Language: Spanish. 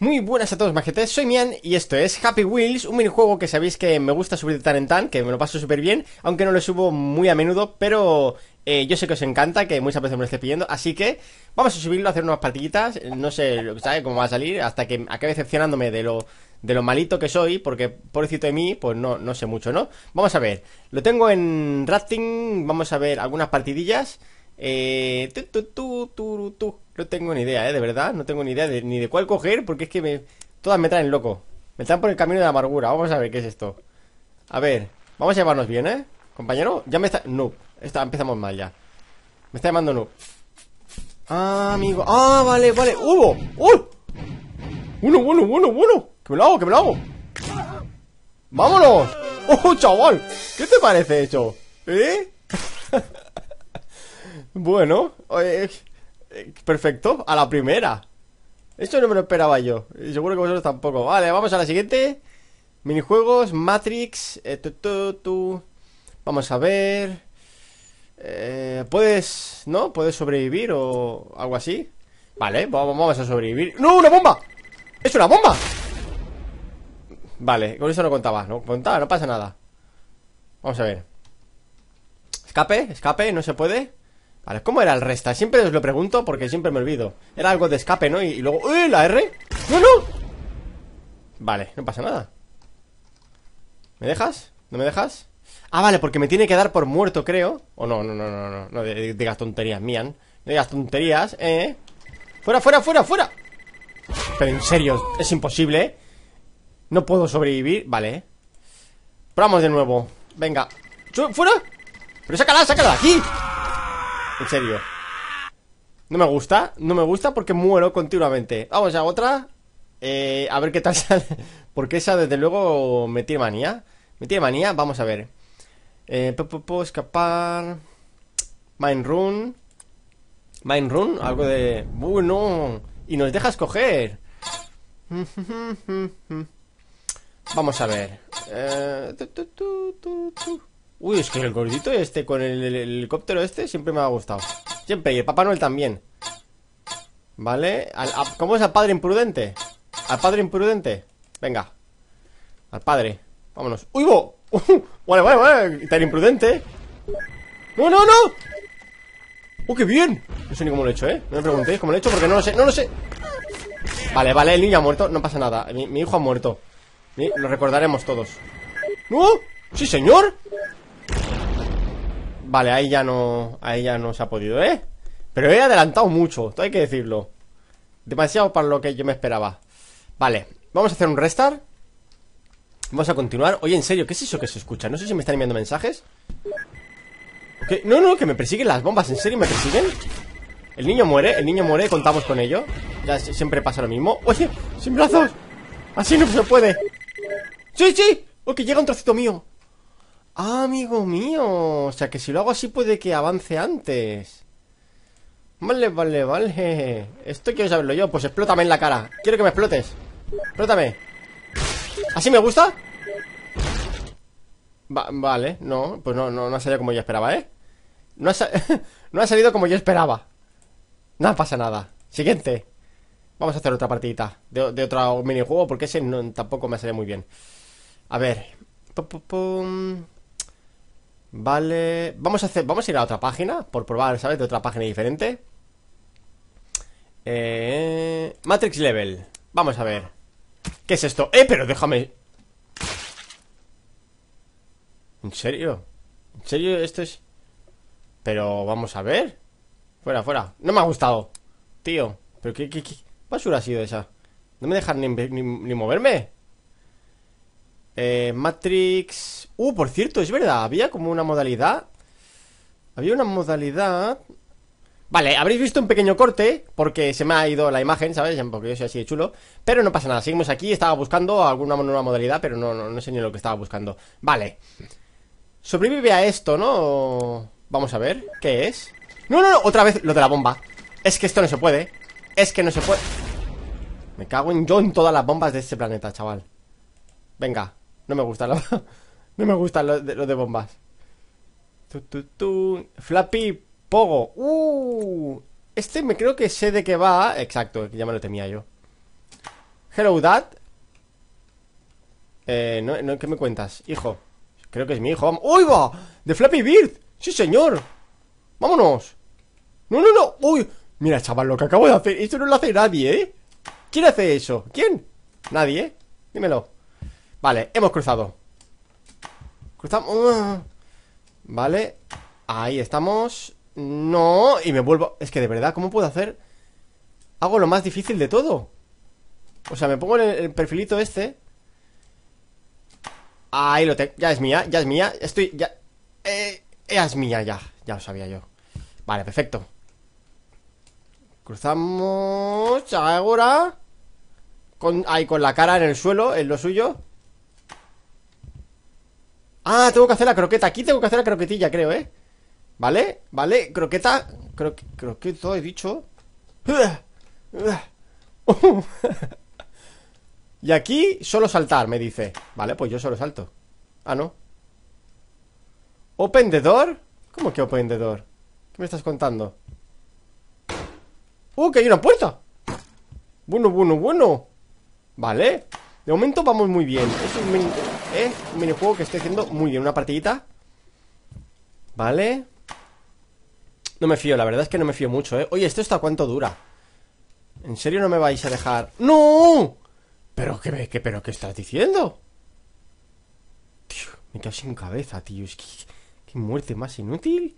Muy buenas a todos majetes, soy Mian y esto es Happy Wheels, un minijuego que sabéis que me gusta subir de tan en tan, que me lo paso súper bien, aunque no lo subo muy a menudo, pero eh, yo sé que os encanta, que muchas veces me lo esté pidiendo, así que vamos a subirlo, a hacer unas partiditas, no sé ¿sabe? cómo va a salir, hasta que acabe decepcionándome de lo, de lo malito que soy, porque pobrecito de mí, pues no, no sé mucho, ¿no? Vamos a ver, lo tengo en Rafting, vamos a ver algunas partidillas... Eh, tu, no tengo ni idea, ¿eh? De verdad, no tengo ni idea ni de cuál coger porque es que me, todas me traen loco. Me traen por el camino de la amargura. Vamos a ver qué es esto. A ver, vamos a llevarnos bien, ¿eh? Compañero, ya me está... No, Está, empezamos mal ya. Me está llamando no. Ah, amigo. Ah, vale, vale. ¡Hubo! ¡Uh! ¡Uno, uno, uno, uno! ¡Que me lo hago, que me lo hago! ¡Vámonos! ¡Oh, chaval! ¿Qué te parece eso? ¿Eh? Bueno, eh, perfecto, a la primera. Esto no me lo esperaba yo. seguro que vosotros tampoco. Vale, vamos a la siguiente. Minijuegos, Matrix. Eh, vamos a ver. Eh, puedes, ¿no? Puedes sobrevivir o algo así. Vale, vamos a sobrevivir. ¡No, una bomba! ¡Es una bomba! Vale, con eso no contaba. No contaba, no pasa nada. Vamos a ver. Escape, escape, no se puede. Vale, ¿cómo era el resta? Siempre os lo pregunto porque siempre me olvido. Era algo de escape, ¿no? Y, luego... ¡Eh, la R! ¡No, no! Vale, no pasa nada. ¿Me dejas? ¿No me dejas? Ah, vale, porque me tiene que dar por muerto, creo. O no, no, no, no, no. No digas tonterías, Mian. No digas tonterías, ¿eh? ¡Fuera, fuera, fuera, fuera! Pero en serio, es imposible, No puedo sobrevivir. Vale. Probamos de nuevo. Venga. ¡Fuera! ¡Pero sácala, sácala de aquí! En serio. No me gusta, no me gusta porque muero continuamente. Vamos a otra. Eh, a ver qué tal sale. Porque esa, desde luego, me tiene manía. Me tiene manía, vamos a ver. Eh, puedo escapar. Mine Run. Mine Run, algo de. Bueno. Y nos deja escoger. Vamos a ver. Eh... Uy, es que el gordito este con el, helicóptero este siempre me ha gustado. Siempre, y el Papá Noel también. ¿Vale? ¿Cómo es al padre imprudente? ¿Al padre imprudente? Venga. Al padre. Vámonos. ¡Uy, bo! vale, vale, Tan imprudente. ¡No, no, no! ¡Oh, qué bien! No sé ni cómo lo he hecho, ¿eh? No me preguntéis cómo lo he hecho porque no lo sé. ¡No lo sé! Vale, vale, el niño ha muerto. No pasa nada. Mi, mi hijo ha muerto. Lo recordaremos todos. ¡No! ¡Sí, señor! Vale, ahí ya no. Ahí ya no se ha podido, ¿eh? Pero he adelantado mucho, hay que decirlo. Demasiado para lo que yo me esperaba. Vale, vamos a hacer un restart. Vamos a continuar. Oye, en serio, ¿qué es eso que se escucha? No sé si me están enviando mensajes. No, no, que me persiguen las bombas. ¿En serio me persiguen? El niño muere, el niño muere, contamos con ello. Ya siempre pasa lo mismo. ¡Oye! ¡Sin brazos! ¡Así no se puede! ¡Sí, sí! ¡Oh, que llega un trocito mío! Ah, amigo mío. O sea que si lo hago así puede que avance antes. Vale, vale, vale. Esto quiero saberlo yo. Pues explótame en la cara. Quiero que me explotes. Explótame. ¿Así me gusta? vale, no. Pues no, no, ha salido como yo esperaba, ¿eh? No ha, salido como yo esperaba. No pasa nada. Siguiente. Vamos a hacer otra partidita de, otro minijuego porque ese tampoco me sale muy bien. A ver. Vale, vamos a hacer, vamos a ir a otra página por probar, ¿sabes? De otra página diferente. Eh, Matrix Level. Vamos a ver. ¿Qué es esto? Eh, pero déjame. ¿En serio? ¿En serio esto es? Pero vamos a ver. Fuera, fuera. No me ha gustado. Tío, pero qué, qué, qué basura ha sido esa. No me dejan ni, ni moverme. Eh, Matrix... Uh, por cierto, es verdad, había como una modalidad Había una modalidad... Vale, habréis visto un pequeño corte Porque se me ha ido la imagen, ¿sabes? Porque yo soy así de chulo Pero no pasa nada, seguimos aquí, estaba buscando alguna nueva modalidad Pero no, no, no sé ni lo que estaba buscando Vale Sobrevive a esto, ¿no? Vamos a ver, ¿qué es? No, no, no, otra vez lo de la bomba Es que esto no se puede Es que no se puede Me cago en yo en todas las bombas de este planeta, chaval Venga, no me gusta la... no me gusta los de, lo de, bombas. Tu, Flappy Pogo. ¡Uh! Este me creo que sé de qué va. Exacto, ya me lo temía yo. Hello, Dad. Eh, no, no, ¿qué me cuentas? Hijo. Creo que es mi hijo. ¡Uy, va! ¡De Flappy Bird! ¡Sí, señor! ¡Vámonos! ¡No, no, no! ¡Uy! Mira, chaval, lo que acabo de hacer. Esto no lo hace nadie, ¿eh? ¿Quién hace eso? ¿Quién? Nadie, ¿eh? Dímelo. Vale, hemos cruzado Cruzamos Vale Ahí estamos No, y me vuelvo Es que de verdad, ¿cómo puedo hacer? Hago lo más difícil de todo O sea, me pongo en el, perfilito este Ahí lo tengo Ya es mía, ya es mía Estoy, ya eh, es mía, ya Ya lo sabía yo Vale, perfecto Cruzamos Ahora Ahí con la cara en el suelo En lo suyo Ah, tengo que hacer la croqueta. Aquí tengo que hacer la croquetilla, creo, ¿eh? ¿Vale? ¿Vale? Croqueta. creo que todo he dicho. y aquí solo saltar, me dice. Vale, pues yo solo salto. Ah, no. ¿Open the door? ¿Cómo que open the door? ¿Qué me estás contando? ¡Uh, que hay una puerta! Bueno, bueno, bueno. Vale. De momento vamos muy bien. Es un, mini, minijuego que estoy haciendo muy bien. Una partidita. Vale. No me fío, la verdad es que no me fío mucho, ¿eh? Oye, ¿esto está cuánto dura? ¿En serio no me vais a dejar? ¡No! ¿Pero qué, qué, pero qué estás diciendo? Tío, me quedo sin cabeza, tío. Es que... ¿Qué muerte más inútil?